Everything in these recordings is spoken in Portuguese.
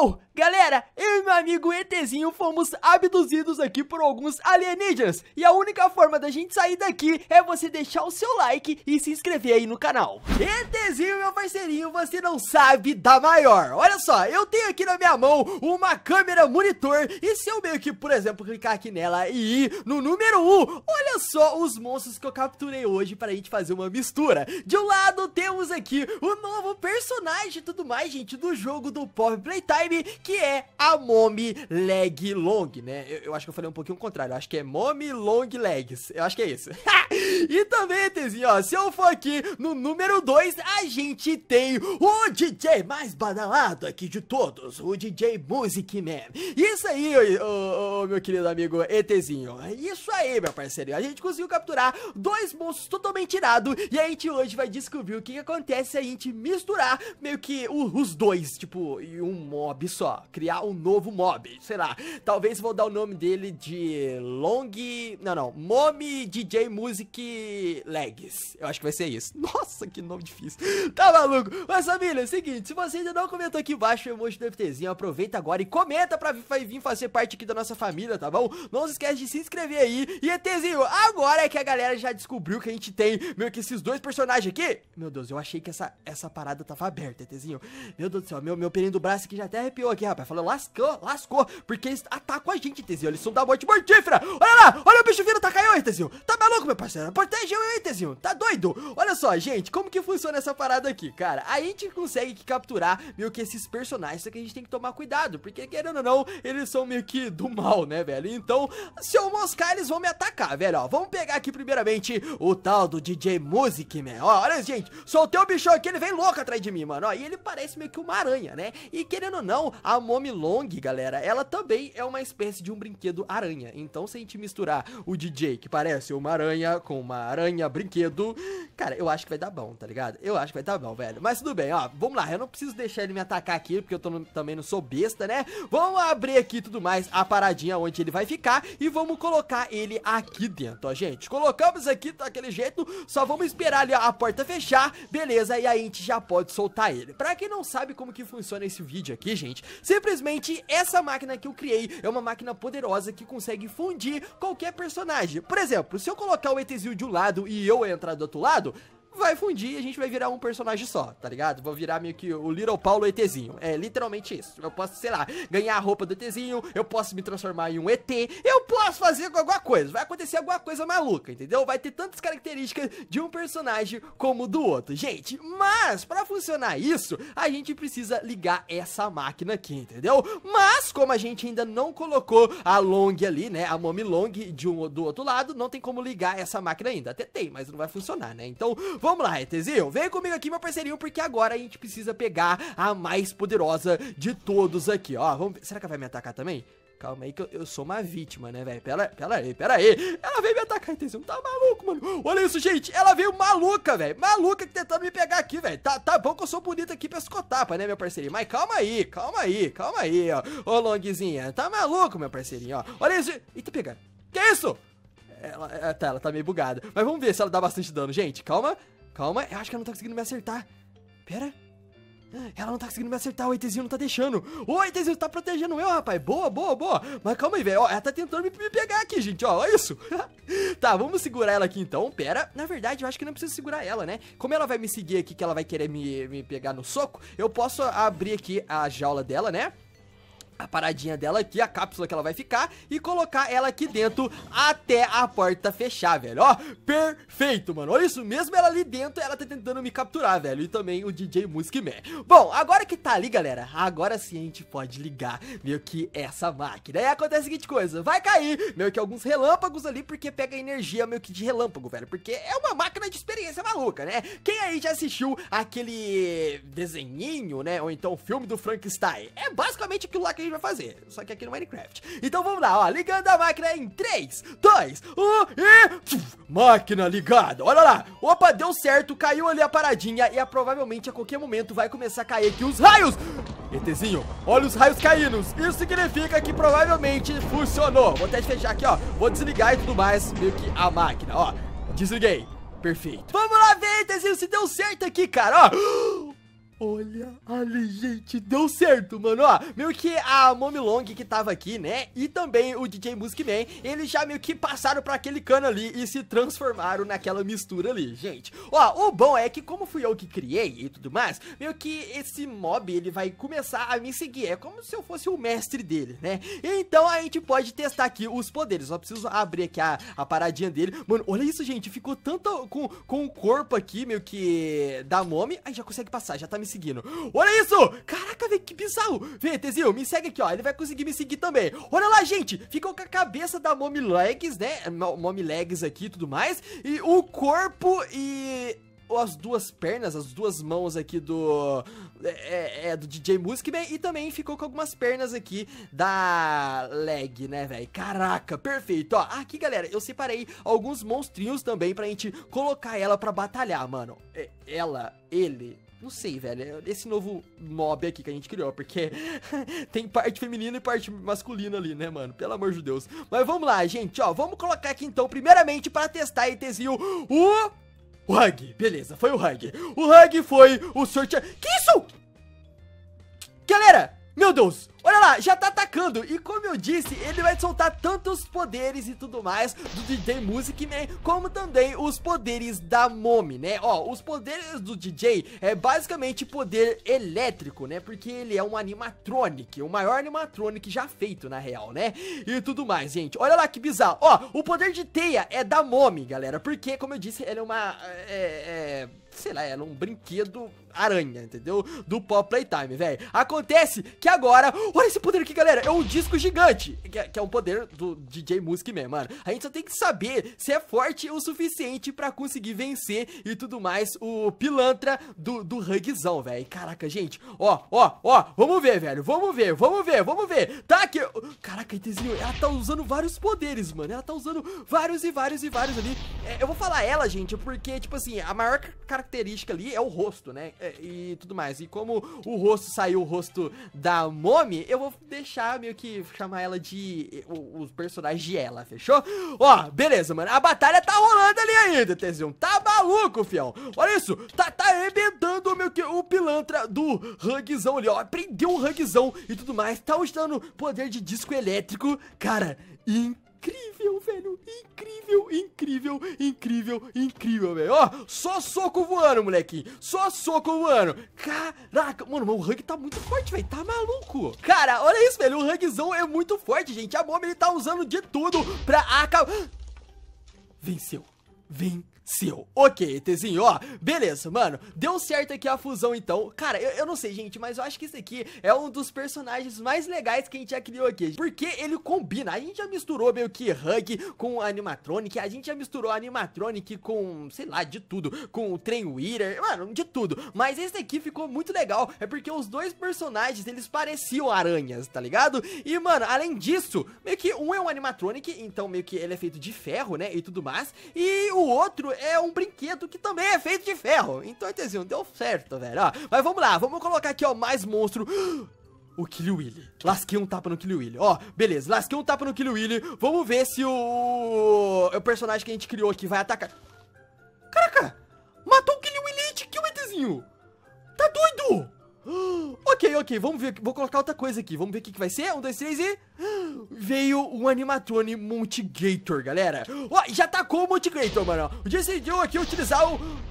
No! Galera, eu e meu amigo ETzinho fomos abduzidos aqui por alguns alienígenas. E a única forma da gente sair daqui é você deixar o seu like e se inscrever aí no canal. ETzinho, meu parceirinho, você não sabe da maior. Olha só, eu tenho aqui na minha mão uma câmera monitor. E se eu meio que, por exemplo, clicar aqui nela e ir no número 1, olha só os monstros que eu capturei hoje pra gente fazer uma mistura. De um lado temos aqui o novo personagem e tudo mais, gente, do jogo do Pop Playtime, que é a Momi Leg Long, né? Eu, eu, acho que eu falei um pouquinho o contrário, eu acho que é Momi Long Legs, eu acho que é isso. E também, Tezinho, ó, se eu for aqui no número 2, a gente tem o DJ mais badalado aqui de todos, o DJ Music Man. Isso aí, ô, ô, ô, meu querido amigo ETzinho, é isso aí, meu parceiro. A gente conseguiu capturar dois monstros totalmente irados e a gente hoje vai descobrir o que, que acontece se a gente misturar meio que o, os dois, tipo, e um mob só, criar um novo mob, sei lá. Talvez vou dar o nome dele de Long... não, não, Momi DJ Music Legs. Eu acho que vai ser isso. Nossa, que nome difícil. Tá maluco? Mas família, é o seguinte, se você ainda não comentou aqui embaixo o emoji do FTzinho, aproveita agora e comenta pra vir fazer parte aqui da nossa família, tá bom? Não se esquece de se inscrever aí. E ETzinho, agora é que a galera já descobriu que a gente tem meio que esses dois personagens aqui. Meu Deus, eu achei que essa, essa parada tava aberta, ETzinho. Meu Deus do céu, meu, meu perinho do braço aqui já até arrepiou aqui, rapaz. Falou, lascou, lascou, porque eles atacam a gente, ETzinho. Eles são da morte mortífera. Olha lá, olha o bicho vindo, tá caiu, ETzinho. Tá maluco, meu parceiro? Protege eu hein Tezinho. Tá doido? Olha só, gente, como que funciona essa parada aqui, cara? A gente consegue capturar meio que esses personagens, só que a gente tem que tomar cuidado, porque querendo ou não, eles são meio que do mal, né, velho? Então, se eu moscar, eles vão me atacar, velho, ó. Vamos pegar aqui primeiramente o tal do DJ Music, man. Ó, olha, gente, soltei o bichão aqui, ele vem louco atrás de mim, mano. Ó, e ele parece meio que uma aranha, né? E querendo ou não, a Momi Long, galera, ela também é uma espécie de um brinquedo aranha. Então, se a gente misturar o DJ, que parece uma aranha, com uma aranha brinquedo. Cara, eu acho que vai dar bom, tá ligado? Eu acho que vai dar bom, velho. Mas tudo bem, ó. Vamos lá. Eu não preciso deixar ele me atacar aqui, porque eu tô no, também não sou besta, né? Vamos abrir aqui tudo mais a paradinha onde ele vai ficar e vamos colocar ele aqui dentro, ó, gente. Colocamos aqui daquele jeito. Só vamos esperar ali ó, a porta fechar. Beleza, e aí a gente já pode soltar ele. Pra quem não sabe como que funciona esse vídeo aqui, gente, simplesmente essa máquina que eu criei é uma máquina poderosa que consegue fundir qualquer personagem. Por exemplo, se eu colocar o ETzinho Brasil de um lado e eu entrar do outro lado, vai fundir e a gente vai virar um personagem só, tá ligado? Vou virar meio que o Little Paulo ETzinho. É literalmente isso. Eu posso, sei lá, ganhar a roupa do ETzinho, eu posso me transformar em um ET, eu posso fazer alguma coisa. Vai acontecer alguma coisa maluca, entendeu? Vai ter tantas características de um personagem como do outro. Gente, mas para funcionar isso, a gente precisa ligar essa máquina aqui, entendeu? Mas como a gente ainda não colocou a long ali, né, a mommy long de um do outro lado, não tem como ligar essa máquina ainda. Até tem, mas não vai funcionar, né? Então, vamos Vamos lá, Retezinho, vem comigo aqui, meu parceirinho, porque agora a gente precisa pegar a mais poderosa de todos aqui, ó. Vamos... Será que ela vai me atacar também? Calma aí que eu, eu, sou uma vítima, né, velho? Pera, pera aí, pera aí. Ela veio me atacar, atenção. Tá maluco, mano. Olha isso, gente. Ela veio maluca, velho. Maluca que tentando me pegar aqui, velho. Tá, tá bom que eu sou bonita aqui pra escotapa, né, meu parceirinho? Mas calma aí, calma aí, calma aí, ó. Ô, Longzinha. Tá maluco, meu parceirinho, ó. Olha isso. Eita, tá pega. Que isso? Ela, tá, ela tá meio bugada. Mas vamos ver se ela dá bastante dano. Gente, calma. Calma, eu acho que ela não tá conseguindo me acertar. Pera. Ah, ela não tá conseguindo me acertar, o Eitezinho não tá deixando. O ETzinho tá protegendo eu, rapaz. Boa, boa, boa. Mas calma aí, velho. Ela tá tentando me, me, pegar aqui, gente. Ó, olha isso. tá, vamos segurar ela aqui então. Pera. Na verdade, eu acho que não preciso segurar ela, né? Como ela vai me seguir aqui, que ela vai querer me, me pegar no soco, eu posso abrir aqui a jaula dela, né? a paradinha dela aqui, a cápsula que ela vai ficar e colocar ela aqui dentro até a porta fechar, velho. Ó, perfeito, mano. Olha isso, mesmo ela ali dentro, ela tá tentando me capturar, velho. E também o DJ Music Man. Bom, agora que tá ali, galera, agora sim a gente pode ligar meio que essa máquina. E acontece a seguinte coisa, vai cair meio que alguns relâmpagos ali, porque pega energia meio que de relâmpago, velho. Porque é uma máquina de experiência maluca, né? Quem aí já assistiu aquele desenhinho, né? Ou então o filme do Frankenstein? É basicamente aquilo lá que a gente vai fazer, só que aqui no Minecraft. Então vamos lá, ó, ligando a máquina em 3, 2, 1 e... Máquina ligada, olha lá. Opa, deu certo, caiu ali a paradinha e a, ah, provavelmente a qualquer momento vai começar a cair aqui os raios. ETzinho, olha os raios caindo. Isso significa que provavelmente funcionou. Vou até fechar aqui, ó. Vou desligar e tudo mais, meio que a máquina, ó. Desliguei. Perfeito. Vamos lá ver, ETzinho, se deu certo aqui, cara, ó. Olha ali, gente, deu certo, mano, ó, meio que a Long que tava aqui, né, e também o DJ Man, eles já meio que passaram pra aquele cano ali e se transformaram naquela mistura ali, gente. Ó, o bom é que como fui eu que criei e tudo mais, meio que esse mob, ele vai começar a me seguir, é como se eu fosse o mestre dele, né, então a gente pode testar aqui os poderes, só preciso abrir aqui a, a paradinha dele, mano, olha isso, gente, ficou tanto com, com o corpo aqui, meio que da Momi, aí já consegue passar, já tá me seguindo. Olha isso! Caraca, velho, que bizarro! Vê, Tezinho, me segue aqui, ó. Ele vai conseguir me seguir também. Olha lá, gente! Ficou com a cabeça da Mommy Legs, né? Mommy Legs aqui e tudo mais. E o corpo e as duas pernas, as duas mãos aqui do é, é, é do DJ Muskman e também ficou com algumas pernas aqui da Leg, né, velho? Caraca, perfeito. Ó, aqui, galera, eu separei alguns monstrinhos também pra gente colocar ela pra batalhar, mano. É, ela, ele, não sei, velho. É esse novo mob aqui que a gente criou, porque tem parte feminina e parte masculina ali, né, mano? Pelo amor de Deus. Mas vamos lá, gente, ó. Vamos colocar aqui, então, primeiramente, pra testar e tezinho o... O Hug. Beleza, foi o Hug. O Hug foi o sorteio... Que isso? Galera, meu Deus, Olha lá, já tá atacando. E como eu disse, ele vai soltar tanto os poderes e tudo mais do DJ Music Man, né? como também os poderes da Momi, né? Ó, os poderes do DJ é basicamente poder elétrico, né? Porque ele é um animatronic, o maior animatronic já feito, na real, né? E tudo mais, gente. Olha lá que bizarro. Ó, o poder de teia é da Momi, galera. Porque, como eu disse, ela é uma... É, é, sei lá, ela é um brinquedo aranha, entendeu? Do Pop Playtime, velho. Acontece que agora Olha esse poder aqui, galera. É um disco gigante. Que é, que é poder do DJ Music Man, mano. A gente só tem que saber se é forte o suficiente pra conseguir vencer e tudo mais o pilantra do, do rugzão, velho. Caraca, gente. Ó, ó, ó. Vamos ver, velho. Vamos ver, vamos ver, vamos ver. Tá aqui. Caraca, Itezinho, ela tá usando vários poderes, mano. Ela tá usando vários e vários e vários ali. É, eu vou falar ela, gente, porque, tipo assim, a maior característica ali é o rosto, né? É, e tudo mais. E como o rosto saiu o rosto da Momi, eu vou deixar meio que chamar ela de. os personagens de ela, fechou? Ó, beleza, mano. A batalha tá rolando ali ainda, Tzinho. Tá maluco, fião. Olha isso. Tá, tá arrebentando meu, o pilantra do rugzão ali, ó. Prendeu o rugzão e tudo mais. Tá usando poder de disco elétrico. Cara, incrível incrível, velho. Incrível, incrível, incrível, incrível, velho. Ó, só soco voando, molequinho, Só soco voando. Caraca, mano, o Hug tá muito forte, velho. Tá maluco. Cara, olha isso, velho. O Hugzão é muito forte, gente. A bomba ele tá usando de tudo pra acabar. Venceu. Venceu seu. Ok, Tzinho, ó, beleza, mano, deu certo aqui a fusão então. Cara, eu, eu não sei, gente, mas eu acho que esse aqui é um dos personagens mais legais que a gente já criou aqui, porque ele combina, a gente já misturou meio que Hug com animatronic, a gente já misturou animatronic com, sei lá, de tudo, com o trem Wheeler, mano, de tudo, mas esse aqui ficou muito legal, é porque os dois personagens, eles pareciam aranhas, tá ligado? E, mano, além disso, meio que um é um animatronic, então meio que ele é feito de ferro, né, e tudo mais, e o outro é um brinquedo que também é feito de ferro. Então, Tezinho, deu certo, velho. Ó, mas vamos lá, vamos colocar aqui, ó, mais monstro. O Kill Willy. Lasquei um tapa no Kill Willy. Ó, beleza. Lasquei um tapa no Kill Willy. Vamos ver se o... o personagem que a gente criou aqui vai atacar. Caraca! Matou o Kill Willy de que Tezinho? Tá doido? Ok, ok. Vamos ver. Vou colocar outra coisa aqui. Vamos ver o que, que vai ser. Um, dois, três e veio um animatrone Multigator, galera. Ó, oh, já tacou tá o Multigator, mano. O dia decidiu aqui utilizar o...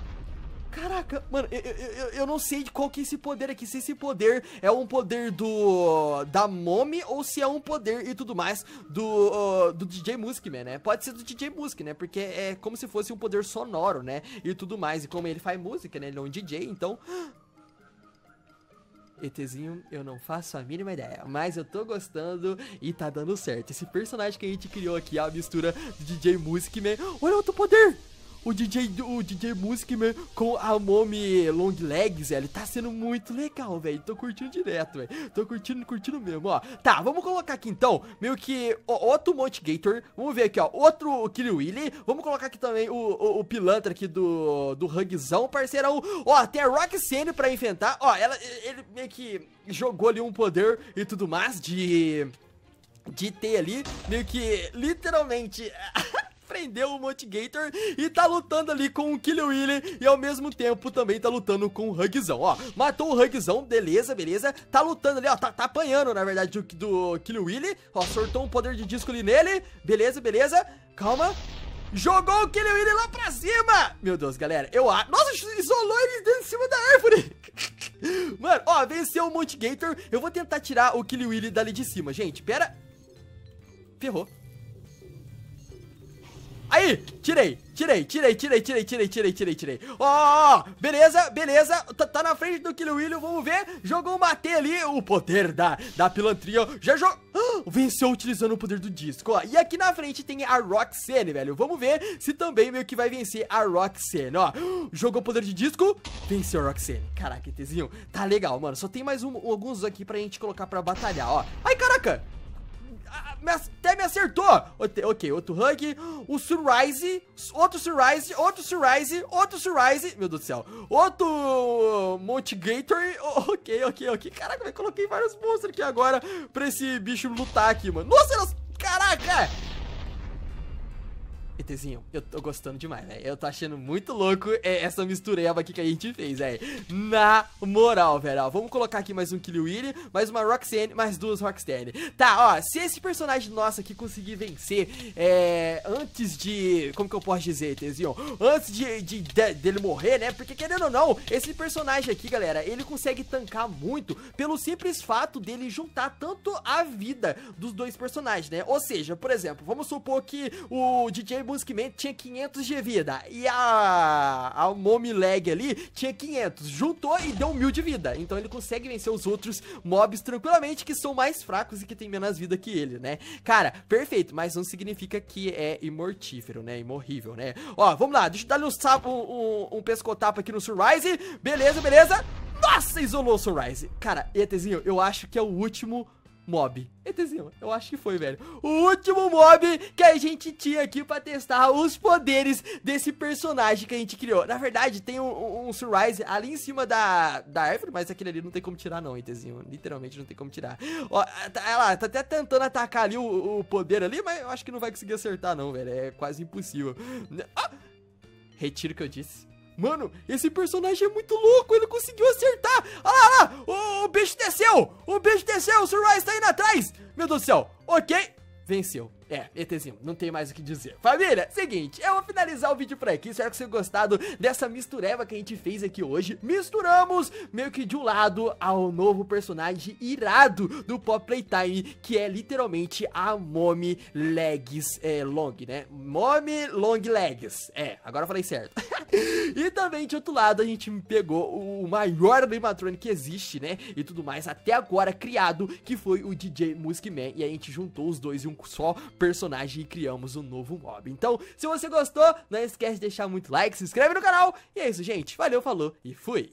Caraca, mano, eu, eu, eu, não sei de qual que é esse poder aqui, se esse poder é um poder do... da Momi ou se é um poder e tudo mais do, uh, do DJ Muskman, né? Pode ser do DJ Musk, né? Porque é como se fosse um poder sonoro, né? E tudo mais, e como ele faz música, né? Ele é um DJ, então... ETzinho, eu não faço a mínima ideia, mas eu tô gostando e tá dando certo. Esse personagem que a gente criou aqui, a mistura do DJ Music Man. Olha outro poder! o DJ, o DJ Music com a Momi Long Legs, velho. Tá sendo muito legal, velho. Tô curtindo direto, velho. Tô curtindo, curtindo mesmo, ó. Tá, vamos colocar aqui então, meio que ó, outro Monte Gator. Vamos ver aqui, ó. Outro Kill Willy. Vamos colocar aqui também o, o, o pilantra aqui do, do Hugzão, parceirão. Ó, tem a Sane pra enfrentar. Ó, ela, ele meio que jogou ali um poder e tudo mais de de ter ali meio que literalmente prendeu o Motigator e tá lutando ali com o Killer Willy e ao mesmo tempo também tá lutando com o Hugzão, ó. Matou o Hugzão, beleza, beleza. Tá lutando ali, ó, tá, tá apanhando, na verdade, do, do Killer Willy. Ó, sortou um poder de disco ali nele, beleza, beleza. Calma, Jogou o Killian Willy lá pra cima! Meu Deus, galera, eu acho... Nossa, isolou ele dentro de cima da árvore! Mano, ó, venceu o Monte Gator. Eu vou tentar tirar o Killian Willy dali de cima, gente. Pera... Ferrou. Aí, tirei, tirei, tirei, tirei, tirei, tirei, tirei, tirei, tirei. Ó, oh, beleza, beleza. Tá, tá, na frente do Kill Willio vamos ver. Jogou o Matei ali, o poder da, da pilantria. Já jogou... venceu utilizando o poder do disco, ó. E aqui na frente tem a Roxane, velho. Vamos ver se também meio que vai vencer a Roxane, ó. Jogou o poder de disco, venceu a Roxane. Caraca, Tezinho, tá legal, mano. Só tem mais um, alguns aqui pra gente colocar pra batalhar, ó. Ai, caraca! até me acertou. Ok, outro hug. O Surrise. Outro Surrise. Outro Surrise. Outro Surrise. Meu Deus do céu. Outro Multigator. Ok, ok, ok. Caraca, eu coloquei vários monstros aqui agora pra esse bicho lutar aqui, mano. Nossa, elas... Caraca! ETzinho, eu tô gostando demais, velho. Eu tô achando muito louco é, essa mistureba aqui que a gente fez, velho. Na moral, velho. Vamos colocar aqui mais um Killwilly, mais uma Roxanne, mais duas Roxanne. Tá, ó, se esse personagem nosso aqui conseguir vencer, é, antes de... Como que eu posso dizer, ETzinho? Antes de, de, de, dele morrer, né? Porque querendo ou não, esse personagem aqui, galera, ele consegue tancar muito pelo simples fato dele juntar tanto a vida dos dois personagens, né? Ou seja, por exemplo, vamos supor que o DJ Buscman tinha 500 de vida e a, a Mommy Leg ali tinha 500. Juntou e deu mil de vida. Então ele consegue vencer os outros mobs tranquilamente que são mais fracos e que tem menos vida que ele, né? Cara, perfeito, mas não significa que é imortífero, né? Imorrível, né? Ó, vamos lá, deixa eu dar um, sapo, um, um pescotapa aqui no Sunrise. Beleza, beleza. Nossa, isolou o Sunrise. Cara, ETzinho, eu acho que é o último mob. ETzinho, eu acho que foi, velho. O último mob que a gente tinha aqui pra testar os poderes desse personagem que a gente criou. Na verdade, tem um, um ali em cima da, da árvore, mas aquele ali não tem como tirar não, ETzinho. Literalmente não tem como tirar. Ó, ela tá, tá até tentando atacar ali o, o poder ali, mas eu acho que não vai conseguir acertar não, velho. É quase impossível. Ah! Retiro o que eu disse. Mano, esse personagem é muito louco, ele conseguiu acertar. Olha lá, olha lá, o, o bicho desceu, o bicho desceu, o Sunrise tá indo atrás. Meu Deus do céu, ok, venceu. É, ETzinho, não tem mais o que dizer. Família, seguinte, eu vou finalizar o vídeo por aqui. Espero que vocês tenham gostado dessa mistureva que a gente fez aqui hoje. Misturamos meio que de um lado ao novo personagem irado do Pop Playtime, que é literalmente a Mommy Legs é, Long, né? Mommy Long Legs. É, agora eu falei certo. e também, de outro lado, a gente pegou o maior animatrônico que existe, né? E tudo mais, até agora criado, que foi o DJ Music Man. E a gente juntou os dois em um só personagem e criamos um novo mob. Então, se você gostou, não esquece de deixar muito like, se inscreve no canal. E é isso, gente. Valeu, falou e fui!